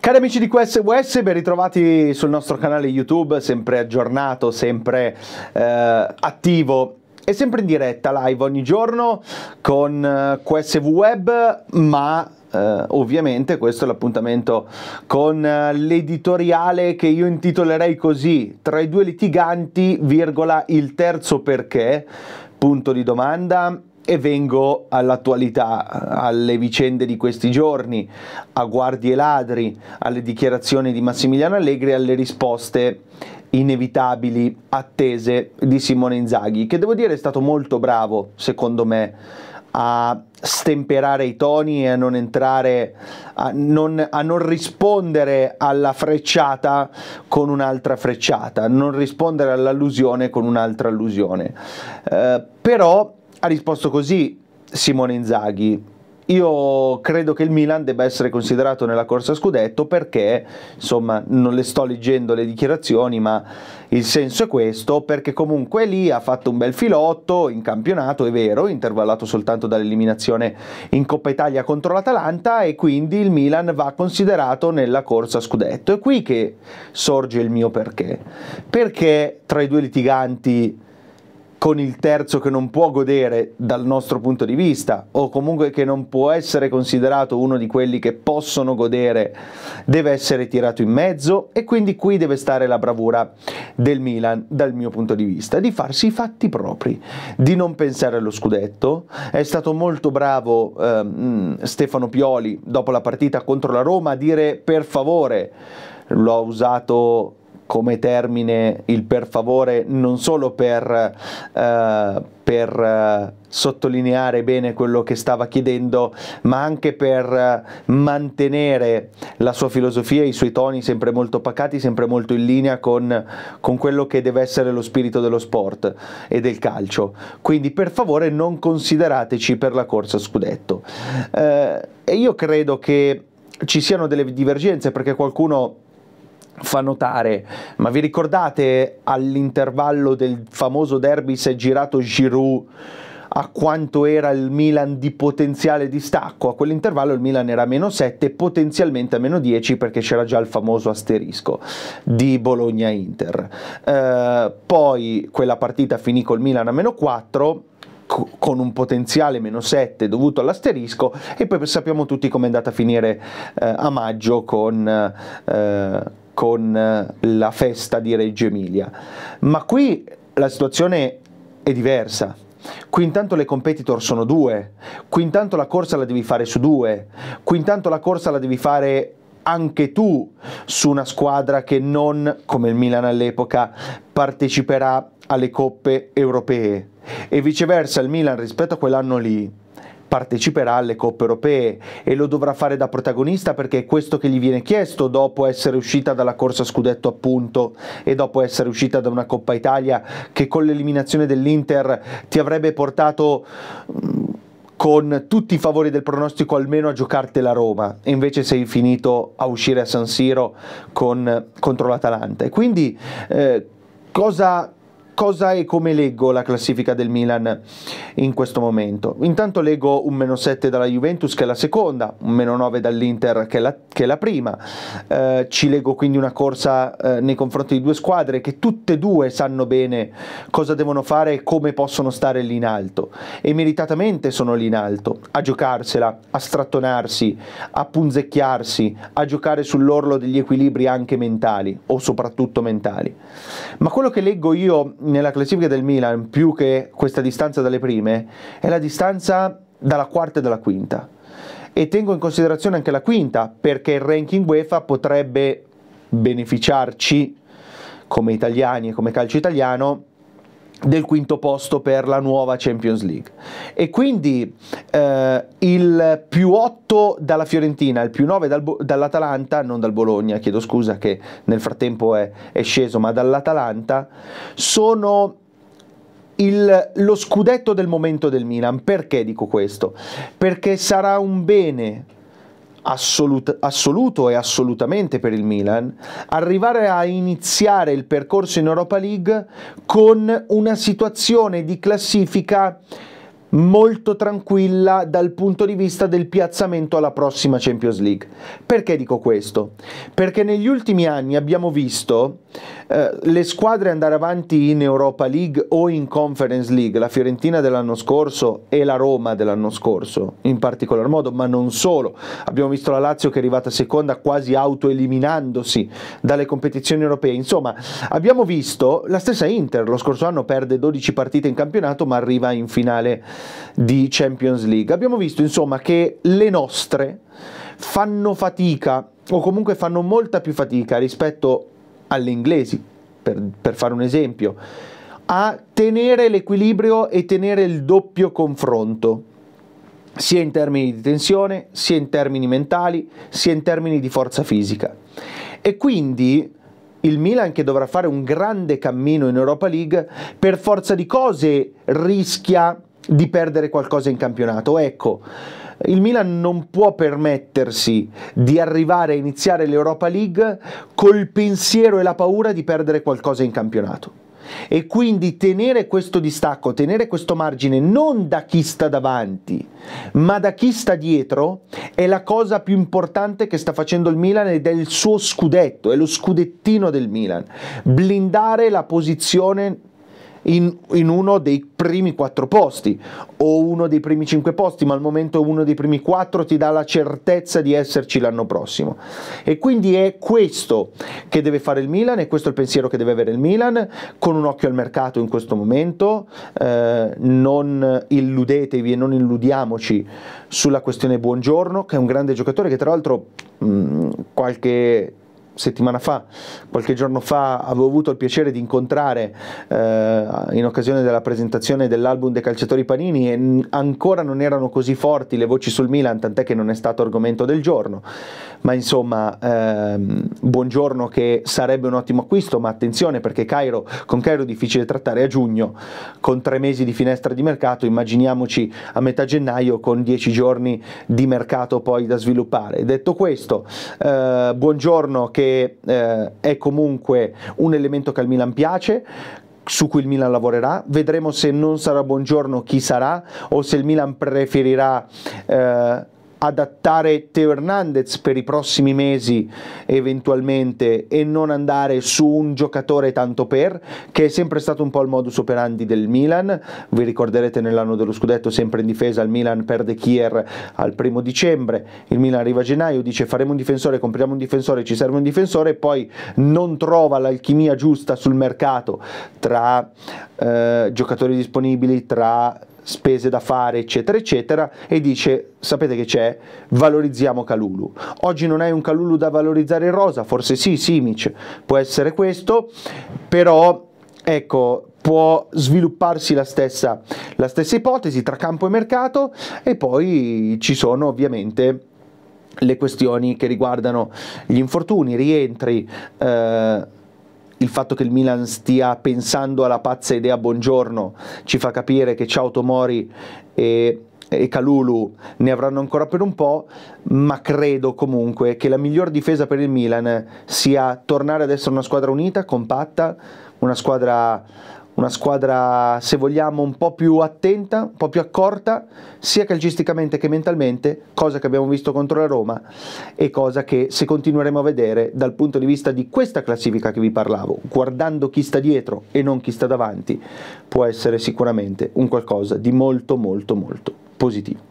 Cari amici di QSWS, ben ritrovati sul nostro canale YouTube, sempre aggiornato, sempre eh, attivo e sempre in diretta, live ogni giorno con eh, QSV Web, ma Uh, ovviamente questo è l'appuntamento con eh, l'editoriale che io intitolerei così, tra i due litiganti, virgola, il terzo perché, punto di domanda, e vengo all'attualità, alle vicende di questi giorni, a guardie ladri, alle dichiarazioni di Massimiliano Allegri alle risposte inevitabili, attese di Simone Inzaghi, che devo dire è stato molto bravo, secondo me, a stemperare i toni e a non entrare, a non, a non, rispondere alla frecciata con un'altra frecciata, non rispondere all'allusione con un'altra allusione. Eh, però ha risposto così Simone Inzaghi. Io credo che il Milan debba essere considerato nella corsa scudetto perché, insomma, non le sto leggendo le dichiarazioni, ma il senso è questo, perché comunque lì ha fatto un bel filotto in campionato, è vero, intervallato soltanto dall'eliminazione in Coppa Italia contro l'Atalanta e quindi il Milan va considerato nella corsa scudetto. È qui che sorge il mio perché. Perché tra i due litiganti con il terzo che non può godere dal nostro punto di vista o comunque che non può essere considerato uno di quelli che possono godere deve essere tirato in mezzo e quindi qui deve stare la bravura del Milan dal mio punto di vista di farsi i fatti propri di non pensare allo scudetto è stato molto bravo eh, Stefano Pioli dopo la partita contro la Roma a dire per favore l'ho usato come termine il per favore non solo per, eh, per eh, sottolineare bene quello che stava chiedendo, ma anche per eh, mantenere la sua filosofia, i suoi toni sempre molto pacati, sempre molto in linea con, con quello che deve essere lo spirito dello sport e del calcio. Quindi per favore non considerateci per la corsa scudetto. Eh, e io credo che ci siano delle divergenze perché qualcuno fa notare, ma vi ricordate all'intervallo del famoso derby si è girato Giroud a quanto era il Milan di potenziale distacco. A quell'intervallo il Milan era a meno 7, potenzialmente a meno 10 perché c'era già il famoso asterisco di Bologna-Inter. Eh, poi quella partita finì col Milan a meno 4 con un potenziale meno 7 dovuto all'asterisco e poi sappiamo tutti come è andata a finire eh, a maggio con, eh, con eh, la festa di Reggio Emilia. Ma qui la situazione è diversa. Qui intanto le competitor sono due, qui intanto la corsa la devi fare su due, qui intanto la corsa la devi fare anche tu su una squadra che non, come il Milan all'epoca, parteciperà alle coppe europee e viceversa il Milan rispetto a quell'anno lì parteciperà alle coppe europee e lo dovrà fare da protagonista perché è questo che gli viene chiesto dopo essere uscita dalla corsa scudetto appunto e dopo essere uscita da una Coppa Italia che con l'eliminazione dell'Inter ti avrebbe portato mm, con tutti i favori del pronostico almeno a giocartela a Roma e invece sei finito a uscire a San Siro con, contro l'Atalanta e quindi eh, cosa cosa e come leggo la classifica del Milan in questo momento? Intanto leggo un meno 7 dalla Juventus che è la seconda, un meno 9 dall'Inter che è la, che è la prima, eh, ci leggo quindi una corsa eh, nei confronti di due squadre che tutte e due sanno bene cosa devono fare e come possono stare lì in alto e meritatamente sono lì in alto, a giocarsela, a strattonarsi, a punzecchiarsi, a giocare sull'orlo degli equilibri anche mentali o soprattutto mentali. Ma quello che leggo io nella classifica del Milan, più che questa distanza dalle prime, è la distanza dalla quarta e dalla quinta. E tengo in considerazione anche la quinta, perché il ranking UEFA potrebbe beneficiarci come italiani e come calcio italiano del quinto posto per la nuova Champions League e quindi eh, il più 8 dalla Fiorentina, il più 9 dal, dall'Atalanta, non dal Bologna, chiedo scusa che nel frattempo è, è sceso, ma dall'Atalanta, sono il, lo scudetto del momento del Milan. Perché dico questo? Perché sarà un bene assoluto, assoluto e assolutamente per il Milan, arrivare a iniziare il percorso in Europa League con una situazione di classifica molto tranquilla dal punto di vista del piazzamento alla prossima Champions League. Perché dico questo? Perché negli ultimi anni abbiamo visto eh, le squadre andare avanti in Europa League o in Conference League, la Fiorentina dell'anno scorso e la Roma dell'anno scorso in particolar modo, ma non solo. Abbiamo visto la Lazio che è arrivata seconda quasi autoeliminandosi dalle competizioni europee. Insomma, abbiamo visto la stessa Inter, lo scorso anno perde 12 partite in campionato ma arriva in finale di Champions League. Abbiamo visto insomma che le nostre fanno fatica o comunque fanno molta più fatica rispetto alle inglesi, per, per fare un esempio, a tenere l'equilibrio e tenere il doppio confronto sia in termini di tensione, sia in termini mentali, sia in termini di forza fisica. E quindi il Milan che dovrà fare un grande cammino in Europa League, per forza di cose rischia di perdere qualcosa in campionato. Ecco, il Milan non può permettersi di arrivare a iniziare l'Europa League col pensiero e la paura di perdere qualcosa in campionato. E quindi tenere questo distacco, tenere questo margine non da chi sta davanti, ma da chi sta dietro, è la cosa più importante che sta facendo il Milan ed è il suo scudetto, è lo scudettino del Milan. Blindare la posizione in, in, uno dei primi quattro posti o uno dei primi cinque posti, ma al momento uno dei primi quattro ti dà la certezza di esserci l'anno prossimo. E quindi è questo che deve fare il Milan e questo è il pensiero che deve avere il Milan, con un occhio al mercato in questo momento, eh, non illudetevi e non illudiamoci sulla questione Buongiorno, che è un grande giocatore che tra l'altro mh, mm, qualche settimana fa, qualche giorno fa, avevo avuto il piacere di incontrare eh, in occasione della presentazione dell'album dei calciatori Panini e ancora non erano così forti le voci sul Milan, tant'è che non è stato argomento del giorno ma insomma ehm, buongiorno che sarebbe un ottimo acquisto, ma attenzione perché Cairo, con Cairo è difficile trattare a giugno, con tre mesi di finestra di mercato, immaginiamoci a metà gennaio con dieci giorni di mercato poi da sviluppare. Detto questo, eh, buongiorno che eh, è comunque un elemento che al Milan piace, su cui il Milan lavorerà, vedremo se non sarà buongiorno chi sarà o se il Milan preferirà eh, adattare Teo Hernandez per i prossimi mesi eventualmente e non andare su un giocatore tanto per, che è sempre stato un po' il modus operandi del Milan, vi ricorderete nell'anno dello scudetto sempre in difesa il Milan perde Kier al primo dicembre, il Milan arriva a gennaio, dice faremo un difensore, compriamo un difensore, ci serve un difensore e poi non trova l'alchimia giusta sul mercato tra eh, giocatori disponibili, tra spese da fare, eccetera, eccetera, e dice, sapete che c'è? Valorizziamo Calulu. Oggi non hai un Calulu da valorizzare in rosa, forse sì, Simic, può essere questo, però ecco, può svilupparsi la stessa, la stessa ipotesi tra campo e mercato e poi ci sono ovviamente le questioni che riguardano gli infortuni, rientri, eh, il fatto che il Milan stia pensando alla pazza idea Buongiorno ci fa capire che Ciao Tomori e e Calulu ne avranno ancora per un po', ma credo comunque che la miglior difesa per il Milan sia tornare ad essere una squadra unita, compatta, una squadra una squadra, se vogliamo, un po' più attenta, un po' più accorta, sia calcisticamente che mentalmente, cosa che abbiamo visto contro la Roma e cosa che se continueremo a vedere dal punto di vista di questa classifica che vi parlavo, guardando chi sta dietro e non chi sta davanti, può essere sicuramente un qualcosa di molto molto molto positivo.